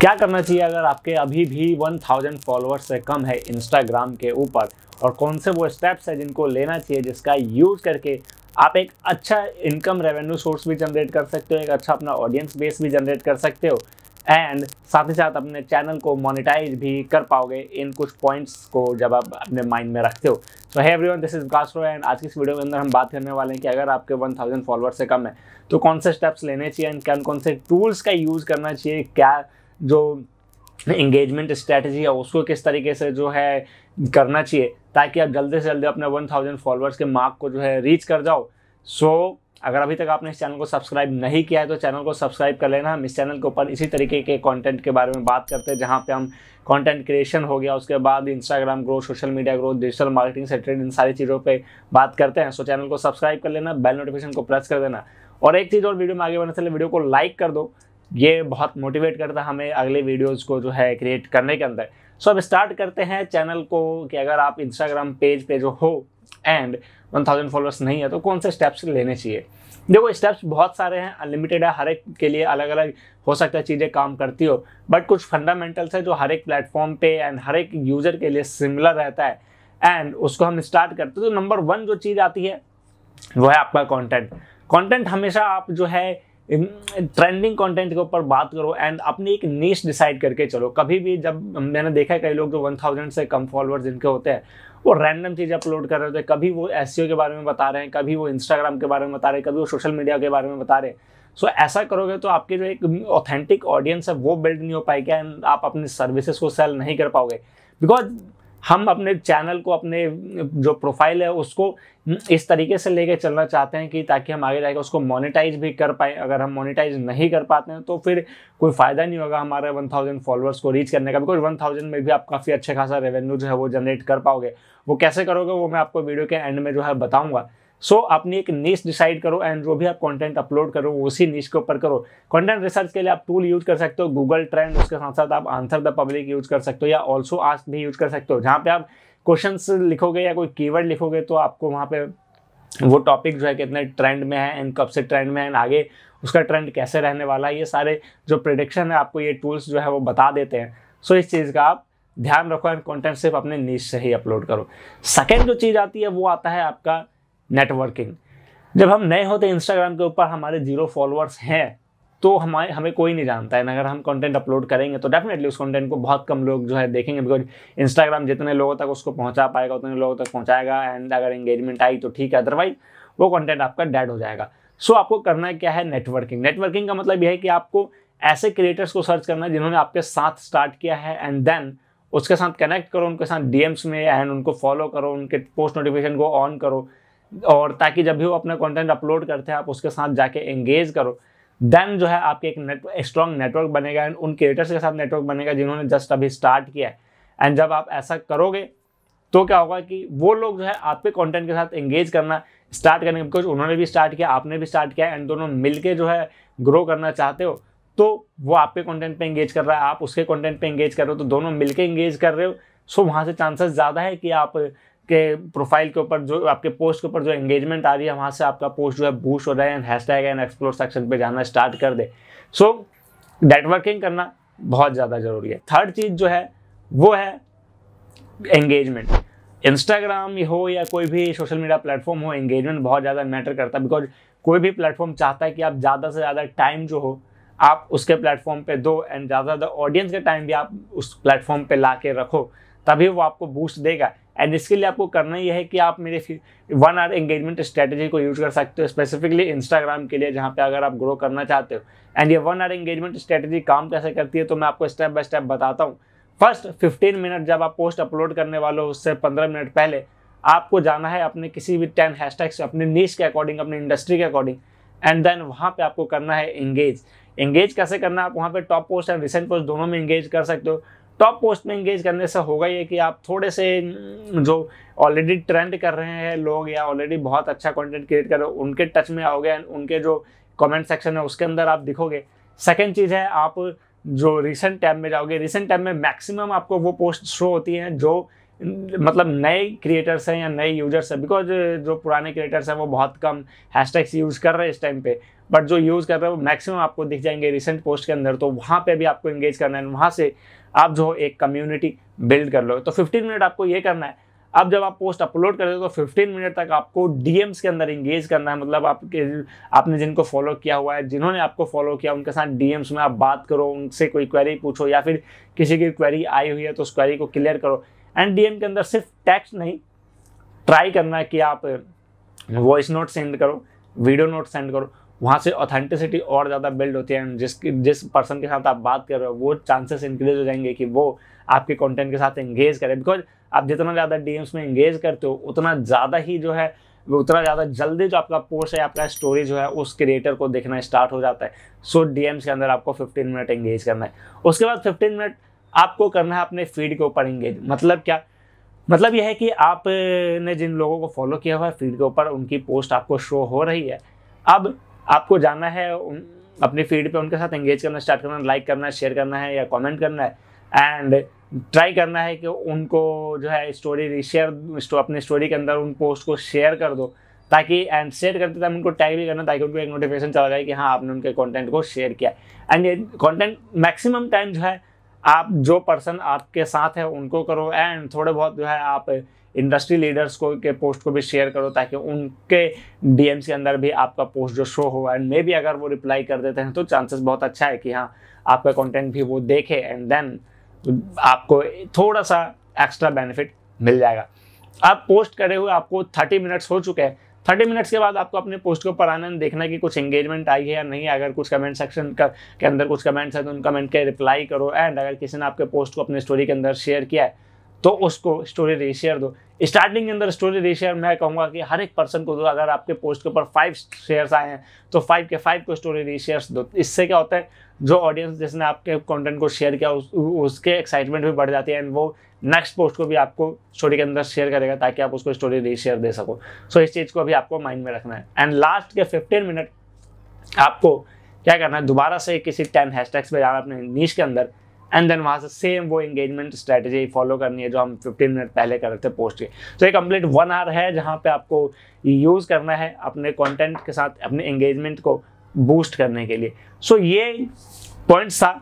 क्या करना चाहिए अगर आपके अभी भी 1000 फॉलोअर्स से कम है इंस्टाग्राम के ऊपर और कौन से वो स्टेप्स है जिनको लेना चाहिए जिसका यूज़ करके आप एक अच्छा इनकम रेवेन्यू सोर्स भी जनरेट कर सकते हो एक अच्छा अपना ऑडियंस बेस भी जनरेट कर सकते हो एंड साथ ही साथ अपने चैनल को मोनिटाइज भी कर पाओगे इन कुछ पॉइंट्स को जब आप अपने माइंड में रखते हो so hi one this is Vikas रो एंड आज की इस वीडियो के अंदर हम बात करने वाले हैं कि अगर आपके 1000 फॉलोअर्स से कम है तो कौन से स्टेप्स लेने चाहिए एंड कौन कौन से टूल्स का यूज़ करना चाहिए क्या जो इंगेजमेंट स्ट्रेटजी है उसको किस तरीके से जो है करना चाहिए ताकि आप जल्दी से जल्दी अपने 1000 फॉलोअर्स के मार्क को जो है रीच कर जाओ सो so, अगर अभी तक आपने इस चैनल को सब्सक्राइब नहीं किया है तो चैनल को सब्सक्राइब कर लेना हम इस चैनल के ऊपर इसी तरीके के कंटेंट के बारे में बात करते हैं जहाँ पे हम कंटेंट क्रिएशन हो गया उसके बाद Instagram growth social media growth digital marketing से ट्रेड इन सारी चीज़ों पर बात करते हैं सो चैनल को सब्सक्राइब कर लेना बेल नोटिफिकेशन को प्रेस कर देना और एक चीज़ और वीडियो में आगे बढ़ने से वीडियो को लाइक कर दो ये बहुत मोटिवेट करता है हमें अगले वीडियोज़ को जो है क्रिएट करने के अंदर सो so, अब स्टार्ट करते हैं चैनल को कि अगर आप इंस्टाग्राम पेज पे जो हो एंड 1000 फॉलोअर्स नहीं है तो कौन से स्टेप्स लेने चाहिए देखो स्टेप्स बहुत सारे हैं अनलिमिटेड है हर एक के लिए अलग अलग हो सकता है चीज़ें काम करती हो बट कुछ फंडामेंटल्स है जो हर एक प्लेटफॉर्म पे एंड हर एक यूज़र के लिए सिमिलर रहता है एंड उसको हम स्टार्ट करते हैं तो नंबर वन जो चीज़ आती है वो है आपका कॉन्टेंट कॉन्टेंट हमेशा आप जो है ट्रेंडिंग कंटेंट के ऊपर बात करो एंड अपनी एक नीच डिसाइड करके चलो कभी भी जब मैंने देखा है कई लोग जो वन थाउजेंड से कम फॉलोअर्स जिनके होते हैं वो रैंडम चीज अपलोड कर रहे होते हैं कभी वो एस e के बारे में बता रहे हैं कभी वो इंस्टाग्राम के बारे में बता रहे हैं कभी वो सोशल मीडिया के बारे में बता रहे हैं सो so, ऐसा करोगे तो आपके जो एक ऑथेंटिक ऑडियंस है वो बिल्ड नहीं हो पाएगी एंड आप अपनी सर्विसेज को सेल नहीं कर पाओगे बिकॉज हम अपने चैनल को अपने जो प्रोफाइल है उसको इस तरीके से लेके चलना चाहते हैं कि ताकि हम आगे जाकर उसको मोनेटाइज भी कर पाए अगर हम मोनेटाइज नहीं कर पाते हैं तो फिर कोई फ़ायदा नहीं होगा हमारे 1000 फॉलोअर्स को रीच करने का बिकॉज 1000 में भी आप काफ़ी अच्छा खासा रेवेन्यू जो है वो जनरेट कर पाओगे वो कैसे करोगे वो मैं आपको वीडियो के एंड में जो है बताऊँगा सो so, अपनी एक नीच डिसाइड करो एंड जो भी आप कंटेंट अपलोड करो उसी नीच के ऊपर करो कंटेंट रिसर्च के लिए आप टूल यूज कर सकते हो गूगल ट्रेंड उसके साथ साथ आप आंसर द पब्लिक यूज कर सकते हो या ऑल्सो आज भी यूज कर सकते हो जहाँ पे आप क्वेश्चन लिखोगे या कोई कीवर्ड लिखोगे तो आपको वहाँ पे वो टॉपिक जो है कितने ट्रेंड में है एंड कब से ट्रेंड में है एंड आगे उसका ट्रेंड कैसे रहने वाला है ये सारे जो प्रिडिक्शन है आपको ये टूल्स जो है वो बता देते हैं सो so, इस चीज़ का आप ध्यान रखो एंड कंटेंट सिर्फ अपने नीच से ही अपलोड करो सेकेंड जो चीज़ आती है वो आता है आपका नेटवर्किंग जब हम नए होते हैं इंस्टाग्राम के ऊपर हमारे जीरो फॉलोअर्स हैं तो हमारे हमें कोई नहीं जानता है अगर हम कंटेंट अपलोड करेंगे तो डेफिनेटली उस कंटेंट को बहुत कम लोग जो है देखेंगे बिकॉज इंस्टाग्राम जितने लोगों तक उसको पहुंचा पाएगा उतने लोगों तक पहुंचाएगा एंड अगर एंगेजमेंट आई तो ठीक है अदरवाइज वो कंटेंट आपका डेड हो जाएगा सो so, आपको करना क्या है नेटवर्किंग नेटवर्किंग का मतलब यह है कि आपको ऐसे क्रिएटर्स को सर्च करना है जिन्होंने आपके साथ स्टार्ट किया है एंड देन उसके साथ कनेक्ट करो उनके साथ डीएम्स में एंड उनको फॉलो करो उनके पोस्ट नोटिफिकेशन को ऑन करो और ताकि जब भी वो अपना कंटेंट अपलोड करते हैं आप उसके साथ जाके एंगेज करो देन जो है आपके एक नेटवर्क स्ट्रॉन्ग नेटवर्क बनेगा एंड उन क्रिएटर्स के साथ नेटवर्क बनेगा जिन्होंने जस्ट अभी स्टार्ट किया है एंड जब आप ऐसा करोगे तो क्या होगा कि वो लोग जो है आपके कंटेंट के साथ एंगेज करना स्टार्ट करने बिकॉज उन्होंने भी स्टार्ट किया आपने भी स्टार्ट किया एंड दोनों मिलके जो है ग्रो करना चाहते हो तो वो आपके कंटेंट पे एंगेज कर रहा है आप उसके कंटेंट पे एंगेज कर रहे हो तो दोनों मिलके एंगेज कर रहे हो सो वहाँ से चांसेस ज़्यादा है कि आप आपके प्रोफाइल के ऊपर जो आपके पोस्ट के ऊपर जो एंगेजमेंट आ रही है वहाँ से आपका पोस्ट जो है बूस्ट हो रहा है and hashtag and explore section पे जाना स्टार्ट कर दे सो नेटवर्किंग करना बहुत ज़्यादा ज़रूरी है थर्ड चीज़ जो है वो है एंगेजमेंट इंस्टाग्राम हो या कोई भी सोशल मीडिया प्लेटफॉर्म हो एंगेजमेंट बहुत ज़्यादा मैटर करता है बिकॉज कोई भी प्लेटफॉर्म चाहता है कि आप ज़्यादा से ज़्यादा टाइम जो हो आप उसके प्लेटफॉर्म पे दो एंड ज़्यादा से ज़्यादा ऑडियंस का टाइम भी आप उस प्लेटफॉर्म पे ला के रखो तभी वो आपको बूस्ट देगा एंड इसके लिए आपको करना यह है कि आप मेरे वन आर एंगेजमेंट स्ट्रेटजी को यूज कर सकते हो स्पेसिफिकली इंस्टाग्राम के लिए जहाँ पे अगर आप ग्रो करना चाहते हो एंड ये वन आर एंगेजमेंट स्ट्रेटेजी काम कैसे करती है तो मैं आपको स्टेप बाय स्टेप बताता हूँ फर्स्ट फिफ्टीन मिनट जब आप पोस्ट अपलोड करने वाले हो उससे पंद्रह मिनट पहले आपको जाना है अपने किसी भी टेन हैशटैग से अपने नीच के अकॉर्डिंग अपने इंडस्ट्री के अकॉर्डिंग एंड देन वहाँ पे आपको करना है इंगेज इंगेज कैसे करना आप वहाँ पे top post and recent post दोनों में इंगेज कर सकते हो टॉप पोस्ट में इंगेज करने से होगा ये कि आप थोड़े से हम्म, जो ऑलरेडी ट्रेंड कर रहे हैं लोग या ऑलरेडी बहुत अच्छा कंटेंट क्रिएट कर रहे हो उनके टच में आओगे एंड उनके जो कमेंट सेक्शन है उसके अंदर आप दिखोगे सेकेंड चीज़ है आप जो रिसेंट टाइम में जाओगे रिसेंट टाइम में मैक्सिमम आपको वो पोस्ट शो होती हैं जो मतलब नए क्रिएटर्स हैं या नए यूजर्स हैं बिकॉज जो पुराने क्रिएटर्स हैं वो बहुत कम हैशटैग्स यूज़ कर रहे हैं इस टाइम पे बट जो यूज़ कर रहे हैं वो मैक्सिमम आपको दिख जाएंगे रिसेंट पोस्ट के अंदर तो वहाँ पे भी आपको इंगेज करना है वहाँ से आप जो एक कम्युनिटी बिल्ड कर लो तो फिफ्टीन मिनट आपको ये करना है अब जब आप पोस्ट अपलोड करते हो तो फिफ्टीन मिनट तक आपको डीएम्स के अंदर इंगेज करना है मतलब आपके आपने जिनको फॉलो किया हुआ है जिन्होंने आपको फॉलो किया उनके साथ डीएम्स में आप बात करो उनसे कोई क्वेरी पूछो या फिर किसी की क्वेरी आई हुई है तो उस क्वेरी को क्लियर करो एनडीएम के अंदर सिर्फ टेक्स्ट नहीं ट्राई करना है कि आप वॉइस नोट सेंड करो वीडियो नोट सेंड करो वहाँ से ऑथेंटिसिटी और ज़्यादा बिल्ड होती है जिस जिस पर्सन के साथ आप बात कर रहे हो वो चांसेस इंक्रीज हो जाएंगे कि वो आपके कंटेंट के साथ एंगेज करें बिकॉज आप जितना ज़्यादा डी में एंगेज करते हो उतना ज़्यादा ही जो है उतना ज़्यादा जल्दी जो आपका पोस्ट है आपका स्टोरी जो है उस क्रिएटर को देखना स्टार्ट हो जाता है सो so, डी के अंदर आपको फिफ्टीन मिनट एंगेज करना है उसके बाद फिफ्टीन मिनट आपको करना है अपने फीड के ऊपर इंगेज मतलब क्या मतलब यह है कि आपने जिन लोगों को फॉलो किया हुआ है फीड के ऊपर उनकी पोस्ट आपको शो हो रही है अब आपको जाना है अपनी फीड पे उनके साथ एंगेज करना स्टार्ट करना लाइक करना है शेयर करना है या कमेंट करना है एंड ट्राई करना है कि उनको जो है स्टोरी रिशेयर स्टो, अपने स्टोरी के अंदर उन पोस्ट को शेयर कर दो ताकि एंड शेयर करते टाइम उनको टैग भी करना ताकि उनको एक नोटिफिकेशन चला जाए कि हाँ आपने उनके कंटेंट को शेयर किया एंड ये कंटेंट मैक्सिमम टाइम जो है आप जो पर्सन आपके साथ है उनको करो एंड थोड़े बहुत जो है आप इंडस्ट्री लीडर्स को के पोस्ट को भी शेयर करो ताकि उनके डीएम के अंदर भी आपका पोस्ट जो शो हो एंड मे भी अगर वो रिप्लाई कर देते हैं तो चांसेस बहुत अच्छा है कि हाँ आपका कंटेंट भी वो देखे एंड देन आपको थोड़ा सा एक्स्ट्रा बेनिफिट मिल जाएगा आप पोस्ट करे हुए आपको थर्टी मिनट्स हो चुके हैं थर्टी मिनट्स के बाद आपको अपने पोस्ट को पढ़ाना है देखना कि कुछ एंगेजमेंट आई है या नहीं अगर कुछ कमेंट सेक्शन का के अंदर कुछ कमेंट्स है तो उन कमेंट के रिप्लाई करो एंड अगर किसी ने आपके पोस्ट को अपने स्टोरी के अंदर शेयर किया है तो उसको स्टोरी रेशेयर दो स्टार्टिंग के अंदर स्टोरी रेशेयर मैं कहूँगा कि हर एक पर्सन को दो अगर आपके पोस्ट के ऊपर फाइव शेयर्स आए हैं तो फाइव के फाइव को स्टोरी रेशेयर्स दो इससे क्या होता है जो ऑडियंस जिसने आपके कंटेंट को शेयर किया उस, उसके एक्साइटमेंट भी बढ़ जाती है एंड वो नेक्स्ट पोस्ट को भी आपको स्टोरी के अंदर शेयर करेगा ताकि आप उसको स्टोरी रेशेयर दे सको सो so, इस चीज़ को भी आपको माइंड में रखना है एंड लास्ट के फिफ्टीन मिनट आपको क्या करना है दोबारा से किसी टेन हैशटैग्स पे जाना अपने नीच के अंदर एंड देन वहाँ से सेम वो एंगेजमेंट स्ट्रैटेजी फॉलो करनी है जो हम 15 मिनट पहले कर रहे थे पोस्ट के तो ये कम्प्लीट वन आवर है जहाँ पे आपको यूज़ करना है अपने कंटेंट के साथ अपने एंगेजमेंट को बूस्ट करने के लिए सो so, ये पॉइंट था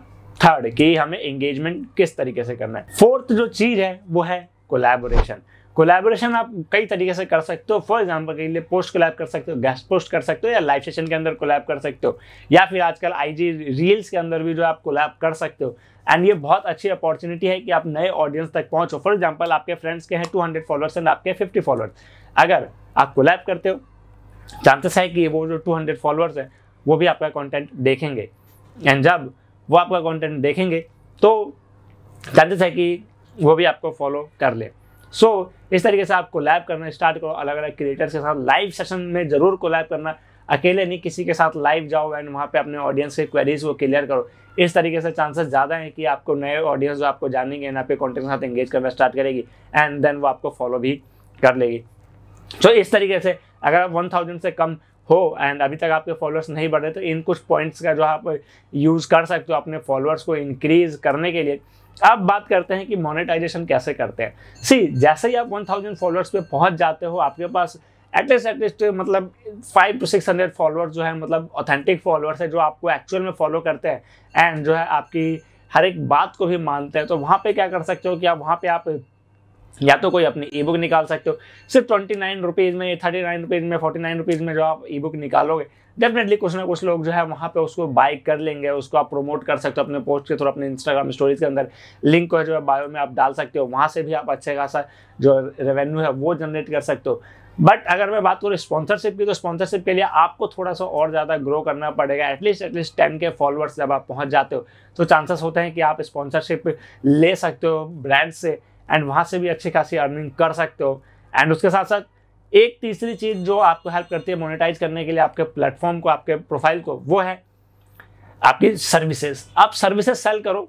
थर्ड कि हमें एंगेजमेंट किस तरीके से करना है फोर्थ जो चीज़ है वो है कोलैबोरेशन कोलैबोरेशन आप कई तरीके से कर सकते हो फॉर एग्जाम्पल के लिए पोस्ट कोलैब कर सकते हो गेस्ट पोस्ट कर सकते हो या लाइव सेशन के अंदर कोलैब कर सकते हो या फिर आजकल आईजी रील्स के अंदर भी जो आप कोलैब कर सकते हो एंड ये बहुत अच्छी अपॉर्चुनिटी है कि आप नए ऑडियंस तक पहुंचो फॉर एग्जाम्पल आपके फ्रेंड्स के हैं टू फॉलोअर्स एंड आपके फिफ्टी फॉलोअर्स अगर आप कोलैब करते हो चांसेस है कि वो जो टू फॉलोअर्स हैं वो भी आपका कॉन्टेंट देखेंगे एंड जब वो आपका कॉन्टेंट देखेंगे तो चांसेस है कि वो भी आपको फॉलो कर ले सो so, इस तरीके से आप कोलैब करना स्टार्ट करो अलग अलग क्रिएटर्स के साथ लाइव सेशन में ज़रूर कोलैब करना अकेले नहीं किसी के साथ लाइव जाओ एंड वहाँ पे अपने ऑडियंस के क्वेरीज को क्लियर करो इस तरीके से चांसेस ज़्यादा हैं कि आपको नए ऑडियंस जो आपको जानेंगे एंड आपके कॉन्टेंट के साथ एंगेज करना स्टार्ट करेगी एंड देन वो आपको फॉलो भी कर लेगी सो so, इस तरीके से अगर आप वन थाउजेंड से कम हो एंड अभी तक आपके फॉलोअर्स नहीं बढ़ रहे तो इन कुछ पॉइंट्स का जो आप यूज़ कर सकते हो अपने फॉलोअर्स को इंक्रीज करने के लिए अब बात करते हैं कि मोनेटाइजेशन कैसे करते हैं सी जैसे ही आप 1000 फॉलोअर्स पे पहुंच जाते हो आपके पास एटलीस्ट एटलीस्ट मतलब five two six hundred followers जो है मतलब ऑथेंटिक फॉलोअर्स है जो आपको एक्चुअल में फॉलो करते हैं एंड जो है आपकी हर एक बात को भी मानते हैं तो वहाँ पे क्या कर सकते हो कि आप वहाँ पे आप या तो कोई अपनी ई बुक निकाल सकते हो सिर्फ ट्वेंटी नाइन रुपीज़ में थर्टी नाइन रुपीज़ में फोर्टी नाइन रुपीज़ में जो आप ई बुक निकालोगे डेफिनेटली कुछ ना कुछ लोग जो है वहाँ पे उसको बाई कर लेंगे उसको आप प्रमोट कर सकते हो अपने पोस्ट के थ्रू अपने इंस्टाग्राम स्टोरीज के अंदर लिंक को जो है बायो में आप डाल सकते हो वहाँ से भी आप अच्छे खासा जो रेवेन्यू है वो जनरेट कर सकते हो बट अगर मैं बात करूँ स्पॉन्सरशिप की तो स्पॉन्सरशिप के लिए आपको थोड़ा सा और ज़्यादा ग्रो करना पड़ेगा at least at least ten K followers जब आप पहुँच जाते हो तो चांसेस होते हैं कि आप स्पॉन्सरशिप ले सकते हो ब्रांड से एंड वहाँ से भी अच्छी खासी अर्निंग कर सकते हो एंड उसके साथ साथ एक तीसरी चीज़ जो आपको हेल्प करती है मोनेटाइज करने के लिए आपके प्लेटफॉर्म को आपके प्रोफाइल को वो है आपकी सर्विसेज आप सर्विसेज सेल करो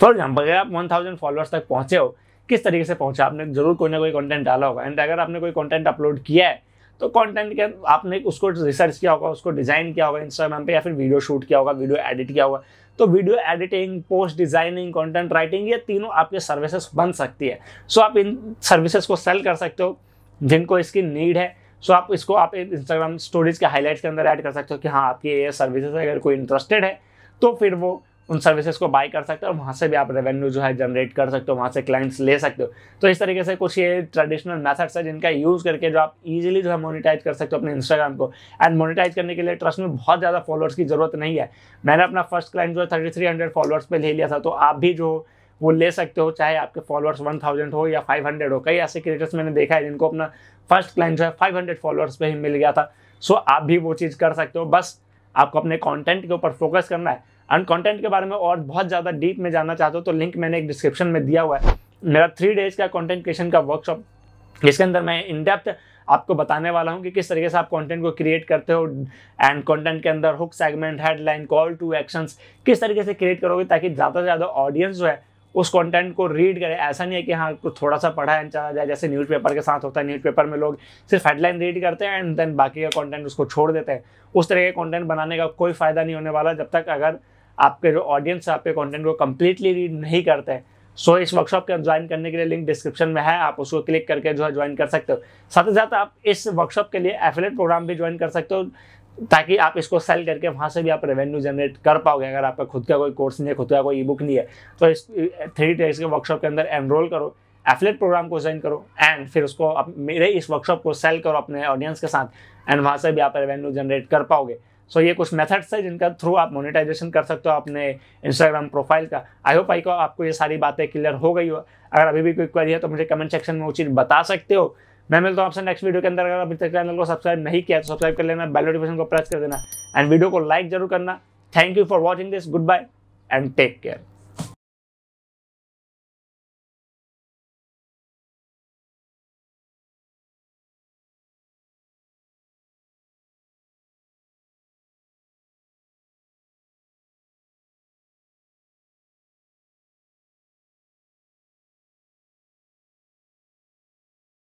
फॉर एग्जाम्पल अगर आप वन थाउजेंड फॉलोअर्स तक पहुँचे हो किस तरीके से पहुँचा आपने जरूर कोई ना कोई कंटेंट डाला होगा एंड अगर आपने कोई कंटेंट अपलोड किया है तो कंटेंट के आपने उसको रिसर्च किया होगा उसको डिज़ाइन किया होगा इंस्टाग्राम पे या फिर वीडियो शूट किया होगा वीडियो एडिट किया होगा तो video editing post designing content writing ये तीनों आपके सर्विसेज बन सकती है सो आप इन सर्विसेज को सेल कर सकते हो जिनको इसकी नीड है सो आप इसको आप इंस्टाग्राम स्टोरीज के हाईलाइट्स के अंदर ऐड कर सकते हो कि हाँ आपकी ये सर्विसेज अगर कोई इंटरेस्टेड है तो फिर वो उन सर्विसेज को बाय कर सकते हो और वहाँ से भी आप रेवेन्यू जो है जनरेट कर सकते हो वहाँ से क्लाइंट्स ले सकते हो तो इस तरीके से कुछ ये ट्रेडिशनल मेथड्स है जिनका यूज़ करके जो आप ईजिली जो है मोनिटाइज कर सकते हो अपने इंस्टाग्राम को एंड मोनिटाइज करने के लिए ट्रस्ट में बहुत ज़्यादा फॉलोअर्स की ज़रूरत नहीं है मैंने अपना फर्स्ट क्लाइंट जो है थर्टी थ्री हंड्रेड फॉलोअर्स पर ले लिया था तो आप भी जो वो ले सकते हो चाहे आपके फॉलोअर्स वन थाउजेंड हो या फाइव हंड्रेड हो कई ऐसे क्रिएटर्स मैंने देखा है जिनको अपना फर्स्ट क्लाइंट जो है फाइव हंड्रेड फॉलोअर्स पर ही मिल गया था सो आप भी वो चीज़ कर सकते हो बस आपको अपने कंटेंट के ऊपर फोकस करना है एंड कंटेंट के बारे में और बहुत ज़्यादा डीप में जानना चाहते हो तो लिंक मैंने एक डिस्क्रिप्शन में दिया हुआ है मेरा थ्री डेज का कंटेंट क्रिएशन का वर्कशॉप जिसके अंदर मैं इन डेप्थ आपको बताने वाला हूँ कि किस तरीके से आप कंटेंट को क्रिएट करते हो एंड कंटेंट के अंदर hook segment headline call to actions किस तरीके से क्रिएट करोगे ताकि ज़्यादा से ज़्यादा ऑडियंस जो है उस कंटेंट को रीड करें ऐसा नहीं है कि हाँ कुछ थोड़ा सा पढ़ा एंड चला जाए जैसे न्यूज़पेपर के साथ होता है न्यूज़पेपर में लोग सिर्फ हेडलाइन रीड करते हैं एंड देन बाकी का कंटेंट उसको छोड़ देते हैं उस तरह के कंटेंट बनाने का कोई फ़ायदा नहीं होने वाला जब तक अगर आपके जो ऑडियंस है आपके कंटेंट को कम्प्लीटली रीड नहीं करते हैं सो so, इस वर्कशॉप के ज्वाइन करने के लिए लिंक डिस्क्रिप्शन में है आप उसको क्लिक करके जो है ज्वाइन कर सकते हो साथ ही साथ आप इस वर्कशॉप के लिए एफिलेट प्रोग्राम भी ज्वाइन कर सकते हो ताकि आप इसको सेल करके वहाँ से भी आप रेवेन्यू जनरेट कर पाओगे अगर आपका खुद का कोई कोर्स नहीं है खुद का कोई ई बुक नहीं है तो इस थ्री डेज के वर्कशॉप के अंदर एनरोल करो एफिलेट प्रोग्राम को ज्वाइन करो एंड फिर उसको आप मेरे इस वर्कशॉप को सेल करो अपने ऑडियंस के साथ एंड वहाँ से भी आप रेवेन्यू जनरेट कर पाओगे सो ये कुछ मेथड्स है जिनका थ्रू आप मोनिटाइजेशन कर सकते हो अपने इंस्टाग्राम प्रोफाइल का आई होप आई को आपको ये सारी बातें क्लियर हो गई हो अगर अभी भी कोई क्वेरी है तो मुझे कमेंट सेक्शन में वो चीज़ बता सकते हो मैं मिलता हूँ आपसे नेक्स्ट वीडियो के अंदर अगर अभी तक चैनल को सब्सक्राइब नहीं किया तो सब्सक्राइब कर लेना बेल नोटिफिकेशन को प्रेस कर देना एंड वीडियो को लाइक जरूर करना thank you for watching this goodbye and take care